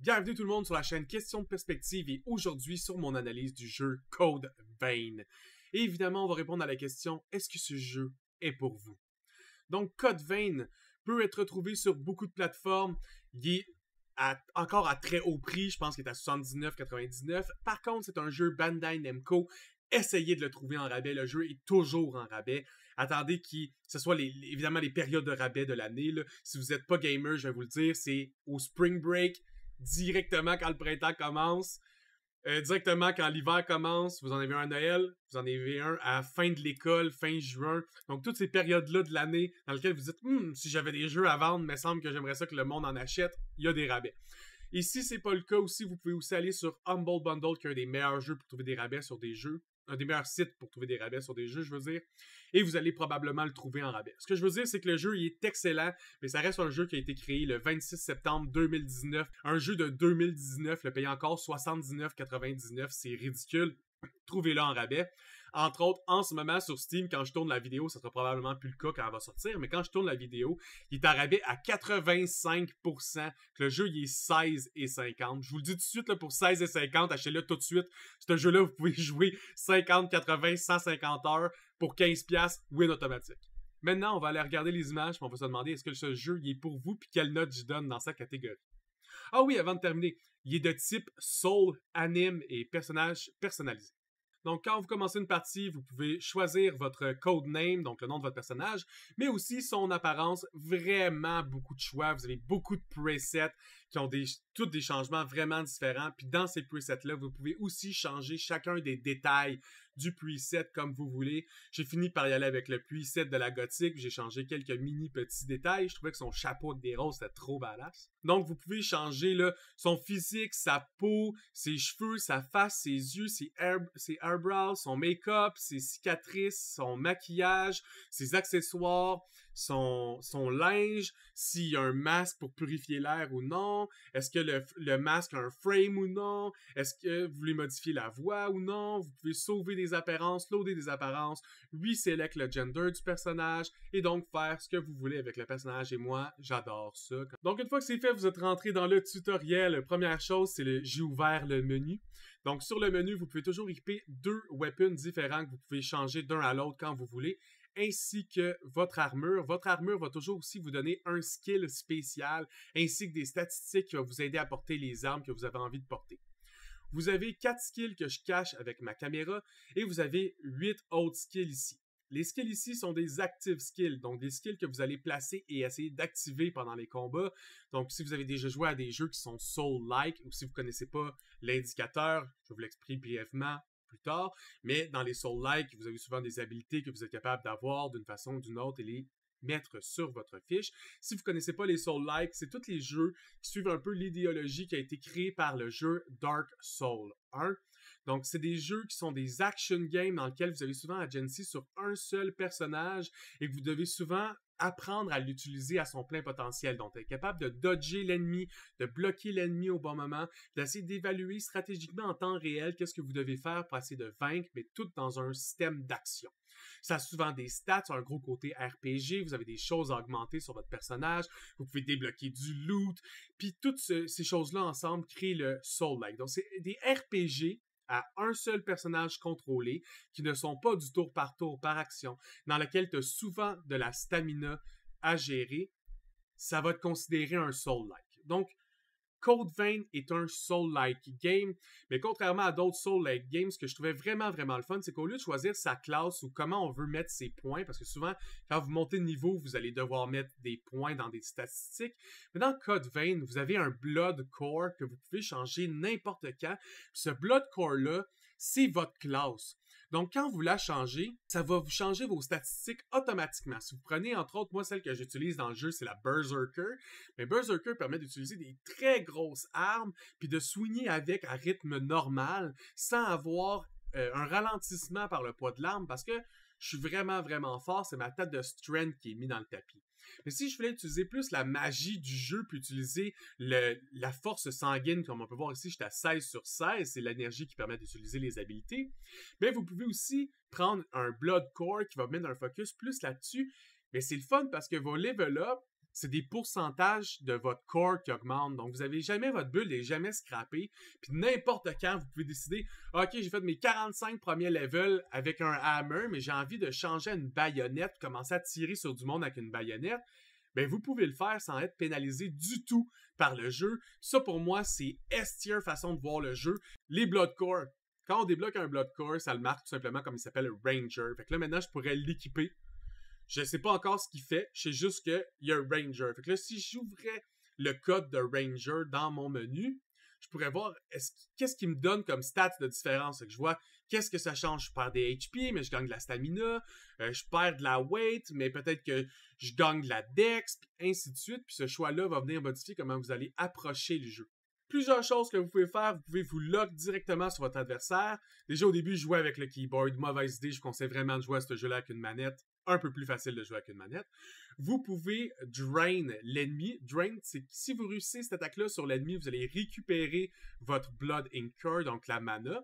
Bienvenue tout le monde sur la chaîne Question de Perspective et aujourd'hui sur mon analyse du jeu Code Vein. Et évidemment, on va répondre à la question est-ce que ce jeu est pour vous Donc Code Vein peut être retrouvé sur beaucoup de plateformes. Il est encore à très haut prix, je pense qu'il est à 79,99. Par contre, c'est un jeu Bandai Namco essayez de le trouver en rabais. Le jeu est toujours en rabais. Attendez que ce soit évidemment les périodes de rabais de l'année. Si vous n'êtes pas gamer, je vais vous le dire, c'est au Spring Break, directement quand le printemps commence. Euh, directement quand l'hiver commence, vous en avez un à Noël, vous en avez un à fin de l'école, fin juin. Donc, toutes ces périodes-là de l'année dans lesquelles vous dites hmm, si j'avais des jeux à vendre, mais semble que j'aimerais ça que le monde en achète, il y a des rabais. Et si c'est pas le cas aussi, vous pouvez aussi aller sur Humble Bundle, qui est un des meilleurs jeux pour trouver des rabais sur des jeux un des meilleurs sites pour trouver des rabais sur des jeux, je veux dire. Et vous allez probablement le trouver en rabais. Ce que je veux dire, c'est que le jeu, il est excellent, mais ça reste un jeu qui a été créé le 26 septembre 2019. Un jeu de 2019, le payant encore 79,99. C'est ridicule. Trouvez-le en rabais. Entre autres, en ce moment sur Steam, quand je tourne la vidéo, ça sera probablement plus le cas quand elle va sortir, mais quand je tourne la vidéo, il est à à 85%, le jeu il est 16 et 50. Je vous le dis tout de suite, là, pour 16 et 50, achetez-le tout de suite. Ce jeu-là, vous pouvez jouer 50, 80, 150 heures pour 15$, win automatique. Maintenant, on va aller regarder les images, puis on va se demander est-ce que ce jeu est pour vous, puis quelle note je donne dans sa catégorie. Ah oui, avant de terminer, il est de type soul, anime et personnage personnalisé. Donc, quand vous commencez une partie, vous pouvez choisir votre code name, donc le nom de votre personnage, mais aussi son apparence. Vraiment beaucoup de choix. Vous avez beaucoup de presets qui ont tous des changements vraiment différents. Puis dans ces presets-là, vous pouvez aussi changer chacun des détails du preset comme vous voulez. J'ai fini par y aller avec le puits de la gothique, j'ai changé quelques mini petits détails. Je trouvais que son chapeau de des roses c'était trop badass. Donc vous pouvez changer son physique, sa peau, ses cheveux, sa face, ses yeux, ses, air, ses eyebrows, son make-up, ses cicatrices, son maquillage, ses accessoires, son, son linge, s'il y a un masque pour purifier l'air ou non, est-ce que le, masque a un frame ou non, est-ce que vous voulez modifier la voix ou non, vous pouvez sauver des apparences, loader des apparences, lui select le gender du personnage, et donc faire ce que vous voulez avec le personnage, et moi, j'adore ça. Donc une fois que c'est fait, vous êtes rentré dans le tutoriel. Première chose, c'est le j'ai ouvert le menu. Donc sur le menu, vous pouvez toujours équiper deux weapons différents que vous pouvez changer d'un à l'autre quand vous voulez ainsi que votre armure. Votre armure va toujours aussi vous donner un skill spécial ainsi que des statistiques qui vont vous aider à porter les armes que vous avez envie de porter. Vous avez quatre skills que je cache avec ma caméra et vous avez huit autres skills ici. Les skills ici sont des active skills, donc des skills que vous allez placer et essayer d'activer pendant les combats. Donc si vous avez déjà joué à des jeux qui sont soul-like ou si vous ne connaissez pas l'indicateur, je vous l'explique brièvement, plus tard. Mais dans les Soul-like, vous avez souvent des habilités que vous êtes capable d'avoir d'une façon ou d'une autre et les mettre sur votre fiche. Si vous connaissez pas les Soul-like, c'est tous les jeux qui suivent un peu l'idéologie qui a été créée par le jeu Dark Soul 1. Donc, c'est des jeux qui sont des action games dans lesquels vous avez souvent agency sur un seul personnage et que vous devez souvent apprendre à l'utiliser à son plein potentiel. Donc, être capable de dodger l'ennemi, de bloquer l'ennemi au bon moment, d'essayer d'évaluer stratégiquement en temps réel qu'est-ce que vous devez faire pour essayer de vaincre, mais tout dans un système d'action. Ça a souvent des stats, un gros côté RPG, vous avez des choses à augmenter sur votre personnage, vous pouvez débloquer du loot, puis toutes ces choses-là ensemble créent le Soul Like. Donc, c'est des RPG à un seul personnage contrôlé, qui ne sont pas du tour par tour par action, dans lequel tu as souvent de la stamina à gérer, ça va te considérer un soul-like. Donc, Code Vein est un Soul-like game, mais contrairement à d'autres Soul-like games, ce que je trouvais vraiment, vraiment le fun, c'est qu'au lieu de choisir sa classe ou comment on veut mettre ses points, parce que souvent, quand vous montez de niveau, vous allez devoir mettre des points dans des statistiques, mais dans Code Vein, vous avez un Blood Core que vous pouvez changer n'importe quand. ce Blood Core-là, c'est votre classe. Donc, quand vous la changez, ça va vous changer vos statistiques automatiquement. Si vous prenez, entre autres, moi, celle que j'utilise dans le jeu, c'est la Berserker. Mais Berserker permet d'utiliser des très grosses armes, puis de soigner avec un rythme normal, sans avoir euh, un ralentissement par le poids de l'arme, parce que je suis vraiment, vraiment fort. C'est ma tête de strength qui est mise dans le tapis. Mais si je voulais utiliser plus la magie du jeu, puis utiliser la force sanguine, comme on peut voir ici, j'étais à 16 sur 16, c'est l'énergie qui permet d'utiliser les habilités, mais ben, vous pouvez aussi prendre un Blood Core qui va mettre un focus plus là-dessus. Mais c'est le fun parce que vos level up, c'est des pourcentages de votre corps qui augmentent. Donc, vous n'avez jamais votre bulle et jamais scrapé. Puis n'importe quand, vous pouvez décider, OK, j'ai fait mes 45 premiers levels avec un hammer, mais j'ai envie de changer à une baïonnette, commencer à tirer sur du monde avec une baïonnette. Bien, vous pouvez le faire sans être pénalisé du tout par le jeu. Ça, pour moi, c'est estière façon de voir le jeu. Les Bloodcore. Quand on débloque un Bloodcore, ça le marque tout simplement comme il s'appelle Ranger. Fait que là, maintenant, je pourrais l'équiper je sais pas encore ce qu'il fait. Je sais juste qu'il y a Ranger. Fait que là, si j'ouvrais le code de Ranger dans mon menu, je pourrais voir qu'est-ce qu'il me donne comme stats de différence. que je vois qu'est-ce que ça change. Je perds des HP, mais je gagne de la stamina. Euh, je perds de la weight, mais peut-être que je gagne de la dex, puis ainsi de suite. Puis ce choix-là va venir modifier comment vous allez approcher le jeu. Plusieurs choses que vous pouvez faire, vous pouvez vous lock directement sur votre adversaire. Déjà au début, jouer avec le keyboard, mauvaise idée, je conseille vraiment de jouer à ce jeu-là avec une manette un peu plus facile de jouer avec une manette. Vous pouvez drain l'ennemi. Drain, c'est si vous réussissez cette attaque-là sur l'ennemi, vous allez récupérer votre Blood incur, donc la mana.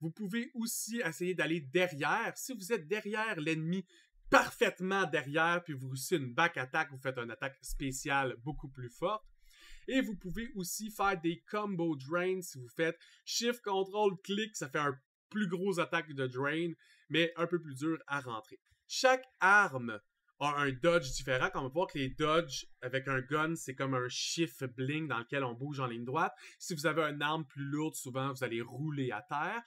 Vous pouvez aussi essayer d'aller derrière. Si vous êtes derrière l'ennemi, parfaitement derrière, puis vous réussissez une back attaque, vous faites une attaque spéciale beaucoup plus forte. Et vous pouvez aussi faire des combo drains si vous faites shift, control, click, ça fait un plus gros attaque de drain, mais un peu plus dur à rentrer. Chaque arme a un dodge différent. Comme on va voir que les dodges avec un gun, c'est comme un shift bling dans lequel on bouge en ligne droite. Si vous avez une arme plus lourde, souvent, vous allez rouler à terre.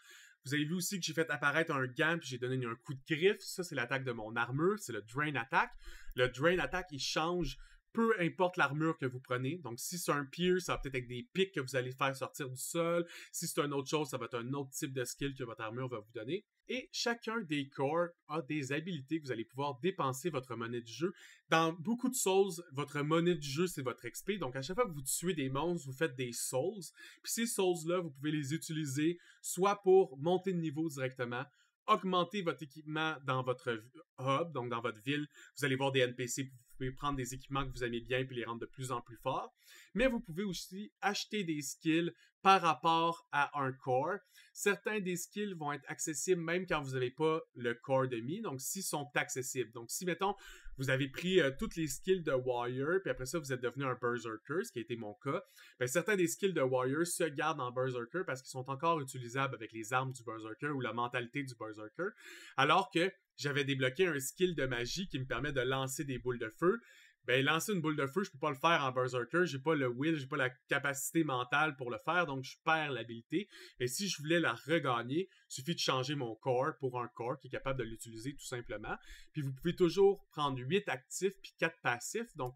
Vous avez vu aussi que j'ai fait apparaître un gant puis j'ai donné un coup de griffe. Ça, c'est l'attaque de mon armure. C'est le drain attack. Le drain attack, il change peu importe l'armure que vous prenez. Donc, si c'est un pier, ça va peut-être avec des pics que vous allez faire sortir du sol. Si c'est un autre chose, ça va être un autre type de skill que votre armure va vous donner. Et chacun des corps a des habilités que vous allez pouvoir dépenser votre monnaie du jeu. Dans beaucoup de souls, votre monnaie du jeu, c'est votre XP. Donc, à chaque fois que vous tuez des monstres, vous faites des souls. Puis ces souls-là, vous pouvez les utiliser soit pour monter de niveau directement, augmenter votre équipement dans votre hub, donc dans votre ville. Vous allez voir des NPC pouvez prendre des équipements que vous aimez bien et les rendre de plus en plus forts. Mais vous pouvez aussi acheter des skills par rapport à un core. Certains des skills vont être accessibles même quand vous n'avez pas le core mi. donc s'ils sont accessibles. Donc si, mettons, vous avez pris euh, toutes les skills de Warrior, puis après ça, vous êtes devenu un Berserker, ce qui a été mon cas, Ben, certains des skills de Warrior se gardent en Berserker parce qu'ils sont encore utilisables avec les armes du Berserker ou la mentalité du Berserker, alors que j'avais débloqué un skill de magie qui me permet de lancer des boules de feu ben lancer une boule de feu, je peux pas le faire en berserker, j'ai pas le will, j'ai pas la capacité mentale pour le faire, donc je perds l'habilité. Et si je voulais la regagner, suffit de changer mon corps pour un corps qui est capable de l'utiliser tout simplement. Puis vous pouvez toujours prendre 8 actifs puis 4 passifs, donc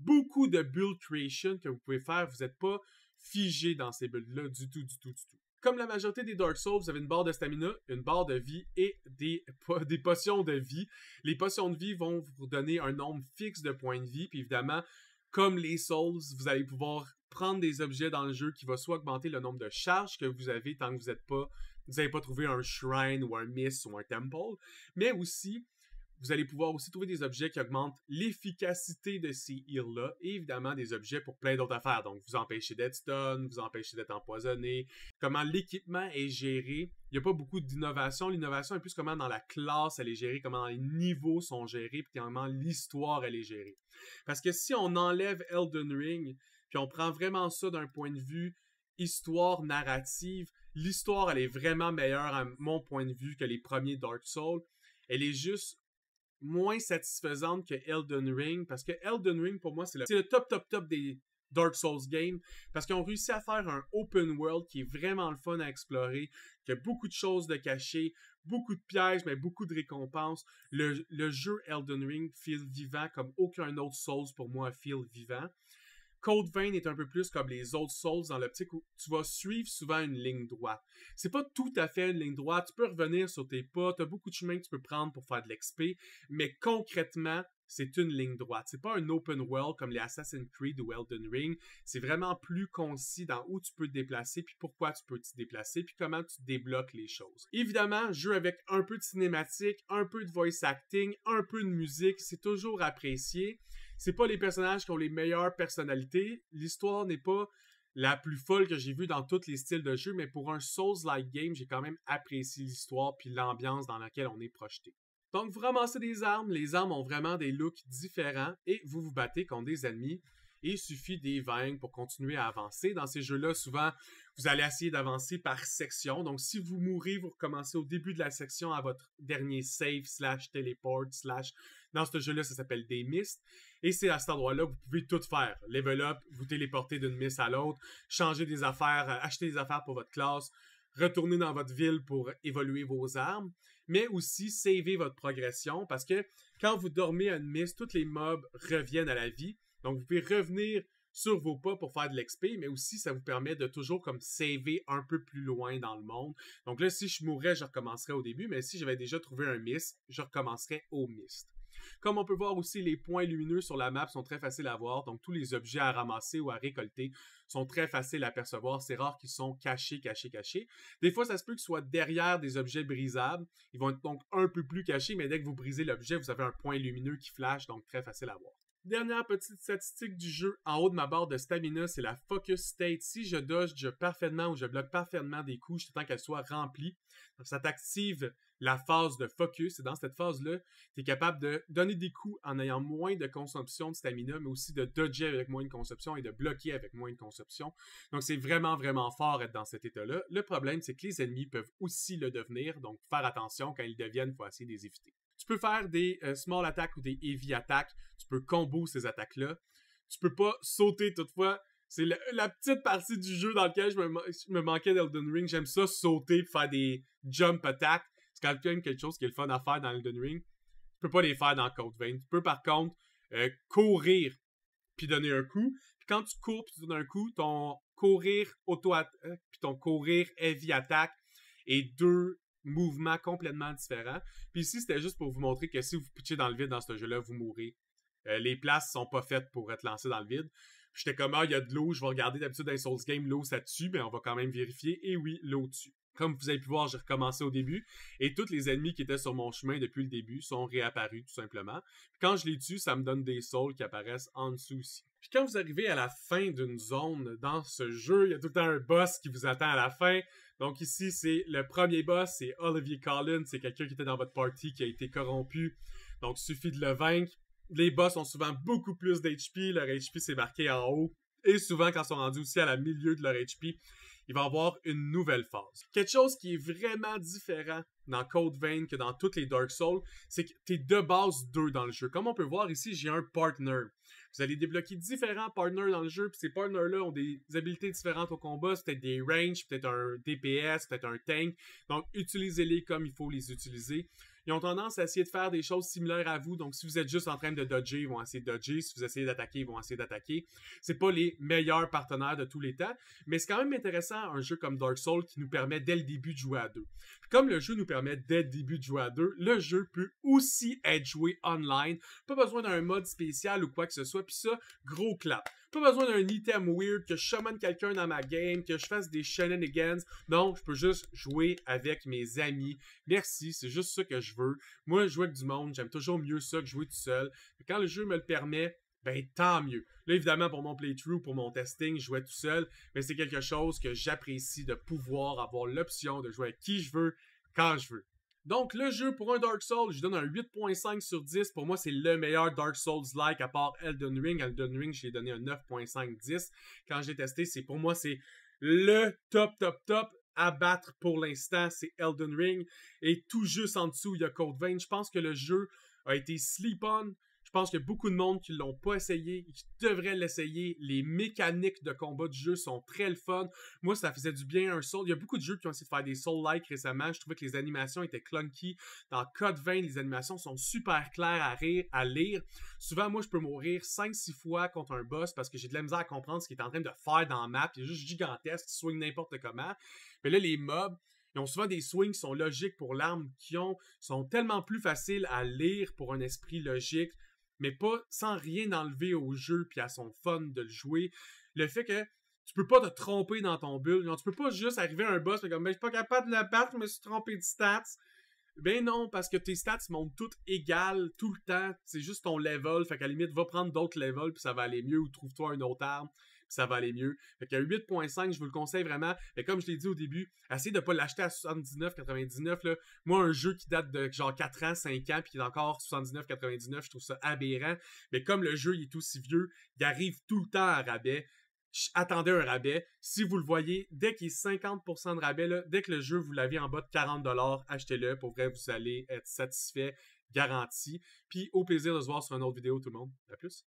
beaucoup de build creation que vous pouvez faire, vous n'êtes pas figé dans ces builds-là du tout, du tout, du tout. Comme la majorité des Dark Souls, vous avez une barre de stamina, une barre de vie et des, des potions de vie. Les potions de vie vont vous donner un nombre fixe de points de vie. Puis évidemment, comme les Souls, vous allez pouvoir prendre des objets dans le jeu qui va soit augmenter le nombre de charges que vous avez tant que vous pas, vous n'avez pas trouvé un shrine ou un miss ou un temple, mais aussi vous allez pouvoir aussi trouver des objets qui augmentent l'efficacité de ces heals-là et évidemment des objets pour plein d'autres affaires. Donc, vous empêchez d'être stun, vous empêchez d'être empoisonné, comment l'équipement est géré. Il n'y a pas beaucoup d'innovation. L'innovation est plus comment dans la classe elle est gérée, comment les niveaux sont gérés, puis comment l'histoire elle est gérée. Parce que si on enlève Elden Ring, puis on prend vraiment ça d'un point de vue histoire narrative, l'histoire elle est vraiment meilleure à mon point de vue que les premiers Dark Souls. Elle est juste moins satisfaisante que Elden Ring, parce que Elden Ring, pour moi, c'est le, top, top, top des Dark Souls games, parce qu'on ont réussi à faire un open world qui est vraiment le fun à explorer, qui a beaucoup de choses de cachées, beaucoup de pièges, mais beaucoup de récompenses. Le, le jeu Elden Ring feel vivant comme aucun autre Souls pour moi feel vivant. Code Vein est un peu plus comme les autres Souls dans l'optique où tu vas suivre souvent une ligne droite. C'est pas tout à fait une ligne droite, tu peux revenir sur tes pas, t'as beaucoup de chemins que tu peux prendre pour faire de l'XP, mais concrètement, c'est une ligne droite. C'est pas un open world comme les Assassin's Creed ou Elden Ring. C'est vraiment plus concis dans où tu peux te déplacer, puis pourquoi tu peux te déplacer, puis comment tu débloques les choses. Évidemment, jeu avec un peu de cinématique, un peu de voice acting, un peu de musique, c'est toujours apprécié c'est pas les personnages qui ont les meilleures personnalités. L'histoire n'est pas la plus folle que j'ai vue dans tous les styles de jeu, mais pour un Souls-like game, j'ai quand même apprécié l'histoire puis l'ambiance dans laquelle on est projeté. Donc vous ramassez des armes, les armes ont vraiment des looks différents et vous vous battez contre des ennemis. Et il suffit des vagues pour continuer à avancer. Dans ces jeux-là, souvent, vous allez essayer d'avancer par section. Donc, si vous mourrez, vous recommencez au début de la section à votre dernier save slash téléport slash. Dans ce jeu-là, ça s'appelle des mists. Et c'est à cet endroit-là que vous pouvez tout faire. Level up, vous téléporter d'une miss à l'autre, changer des affaires, euh, acheter des affaires pour votre classe, retourner dans votre ville pour évoluer vos armes, mais aussi saver votre progression parce que quand vous dormez à une miss, toutes les mobs reviennent à la vie. Donc vous pouvez revenir sur vos pas pour faire de l'XP, mais aussi ça vous permet de toujours comme saver un peu plus loin dans le monde. Donc là, si je mourrais, je recommencerais au début, mais si j'avais déjà trouvé un mist, je recommencerais au mist. Comme on peut voir aussi, les points lumineux sur la map sont très faciles à voir, donc tous les objets à ramasser ou à récolter sont très faciles à percevoir. C'est rare qu'ils sont cachés, cachés, cachés. Des fois, ça se peut qu'ils soient derrière des objets brisables. Ils vont être donc un peu plus cachés, mais dès que vous brisez l'objet, vous avez un point lumineux qui flash, donc très facile à voir. Dernière petite statistique du jeu, en haut de ma barre de stamina, c'est la focus state. Si je dodge parfaitement ou je bloque parfaitement des couches, tant qu'elle soit remplies, ça t'active la phase de focus. c'est dans cette phase-là, tu es capable de donner des coups en ayant moins de consommation de stamina, mais aussi de dodger avec moins de consommation et de bloquer avec moins de consommation. Donc, c'est vraiment, vraiment fort être dans cet état-là. Le problème, c'est que les ennemis peuvent aussi le devenir. Donc, faire attention quand ils deviennent, il faut essayer de les éviter. Tu peux faire des euh, small attacks ou des heavy attacks. Tu peux combo ces attaques-là. Tu peux pas sauter toutefois. C'est la, petite partie du jeu dans laquelle je me, je me manquais d'Elden Ring. J'aime ça sauter, faire des jump attacks. Quelqu'un quelque chose qui est le fun à faire dans Elden Ring. Tu peux pas les faire dans Code Vein. Tu peux par contre euh, courir puis donner un coup. Puis quand tu cours puis tu donnes un coup, ton courir auto euh, puis ton courir heavy attaque est deux mouvements complètement différents. Puis ici, c'était juste pour vous montrer que si vous pitchez dans le vide dans ce jeu-là, vous mourrez. Euh, les places sont pas faites pour être lancées dans le vide. J'étais comme, ah, il y a de l'eau, je vais regarder d'habitude dans les Souls Games, l'eau ça tue, mais on va quand même vérifier. Et oui, l'eau tue. Comme vous avez pu voir, j'ai recommencé au début et tous les ennemis qui étaient sur mon chemin depuis le début sont réapparus tout simplement. quand je les tue, ça me donne des souls qui apparaissent en dessous aussi. Puis quand vous arrivez à la fin d'une zone dans ce jeu, il y a tout le temps un boss qui vous attend à la fin. Donc ici, c'est le premier boss, c'est Olivier Collins, c'est quelqu'un qui était dans votre party qui a été corrompu. Donc il suffit de le vaincre. Les boss ont souvent beaucoup plus d'HP, leur HP s'est marqué en haut. Et souvent, quand ils sont rendus aussi à la milieu de leur HP, il va avoir une nouvelle phase. Quelque chose qui est vraiment différent dans Code Vein que dans toutes les Dark Souls, c'est que tu es de base deux dans le jeu. Comme on peut voir ici, j'ai un partner. Vous allez débloquer différents partners dans le jeu, puis ces partners-là ont des habilités différentes au combat, c'est peut-être des ranges, peut-être un DPS, peut-être un tank. Donc, utilisez-les comme il faut les utiliser ils ont tendance à essayer de faire des choses similaires à vous. Donc, si vous êtes juste en train de dodger, ils vont essayer de dodger. Si vous essayez d'attaquer, ils vont essayer d'attaquer. C'est pas les meilleurs partenaires de tous les temps, mais c'est quand même intéressant un jeu comme Dark Souls qui nous permet dès le début de jouer à deux. comme le jeu nous permet dès le début de jouer à deux, le jeu peut aussi être joué online. Pas besoin d'un mode spécial ou quoi que ce soit. Puis ça, gros clap. Pas besoin d'un item weird, que je shaman quelqu'un dans ma game, que je fasse des shenanigans. Non, je peux juste jouer avec mes amis. Merci, c'est juste ça que je veux. Moi, jouer avec du monde, j'aime toujours mieux ça que jouer tout seul. quand le jeu me le permet, ben tant mieux. Là, évidemment, pour mon playthrough, pour mon testing, je jouais tout seul, mais c'est quelque chose que j'apprécie de pouvoir avoir l'option de jouer avec qui je veux, quand je veux. Donc, le jeu pour un Dark Souls, je donne un 8.5 sur 10. Pour moi, c'est le meilleur Dark Souls-like à part Elden Ring. Elden Ring, j'ai donné un 9.5-10. Quand j'ai testé, c'est pour moi, c'est le top, top, top à battre pour l'instant. C'est Elden Ring. Et tout juste en dessous, il y a Code Vein. Je pense que le jeu a été sleep-on. Je pense qu'il y a beaucoup de monde qui l'ont pas essayé, qui devraient l'essayer. Les mécaniques de combat du jeu sont très le fun. Moi, ça faisait du bien un soul. Il y a beaucoup de jeux qui ont essayé de faire des soul-like récemment. Je trouvais que les animations étaient clunky. Dans Code 20, les animations sont super claires à, rire, à lire. Souvent, moi, je peux mourir 5-6 fois contre un boss parce que j'ai de la misère à comprendre ce qu'il est en train de faire dans la map. Il est juste gigantesque, il swing n'importe comment. Mais là, les mobs, ils ont souvent des swings qui sont logiques pour l'arme qu'ils ont, sont tellement plus faciles à lire pour un esprit logique mais pas sans rien enlever au jeu puis à son fun de le jouer. Le fait que tu peux pas te tromper dans ton build. Non, tu peux pas juste arriver à un boss comme, mais je suis pas capable de le battre, je me suis trompé de stats. Ben non, parce que tes stats montent toutes égales tout le temps. C'est juste ton level. Fait qu'à la limite, va prendre d'autres levels, puis ça va aller mieux. Ou trouve-toi une autre arme, puis ça va aller mieux. Fait qu'à 8.5, je vous le conseille vraiment. Mais comme je l'ai dit au début, essayez de pas l'acheter à 79,99. Moi, un jeu qui date de genre 4 ans, 5 ans, puis qui est encore 79,99, je trouve ça aberrant. Mais comme le jeu il est aussi vieux, il arrive tout le temps à rabais attendez un rabais. Si vous le voyez, dès qu'il y 50% de rabais, dès que le jeu, vous l'avez en bas de 40$, achetez-le. Pour vrai, vous allez être satisfait, garanti. Puis au plaisir de se voir sur une autre vidéo, tout le monde. À plus.